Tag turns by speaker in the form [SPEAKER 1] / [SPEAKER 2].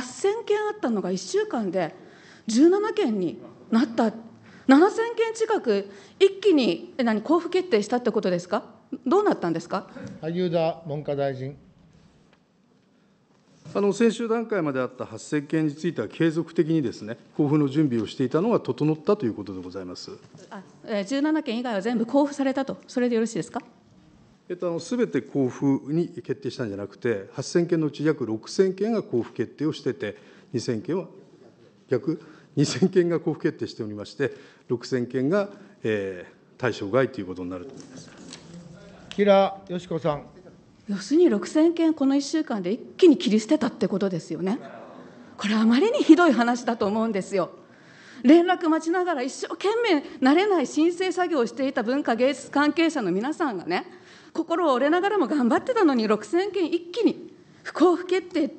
[SPEAKER 1] 8000件あったのが1週間で17件になった、7000件近く、一気に何交付決定したってことですか、どうなったんですか萩生田文科大臣。
[SPEAKER 2] あの先週段階まであった8000件については、継続的にですね交付の準備をしていたのが整ったということでございます
[SPEAKER 1] あ17件以外は全部交付されたと、それでよろしいですか。
[SPEAKER 2] すべて交付に決定したんじゃなくて、8000件のうち約6000件が交付決定をしてて、2000件は、逆、2000件が交付決定しておりまして、6000件が、えー、対象外ということになると思います。
[SPEAKER 3] 吉良よし子さん。
[SPEAKER 1] 要するに6000件、この1週間で一気に切り捨てたってことですよね。これ、あまりにひどい話だと思うんですよ。連絡待ちながら一生懸命慣れない申請作業をしていた文化芸術関係者の皆さんがね心を折れながらも頑張ってたのに6000件一気に不交付決定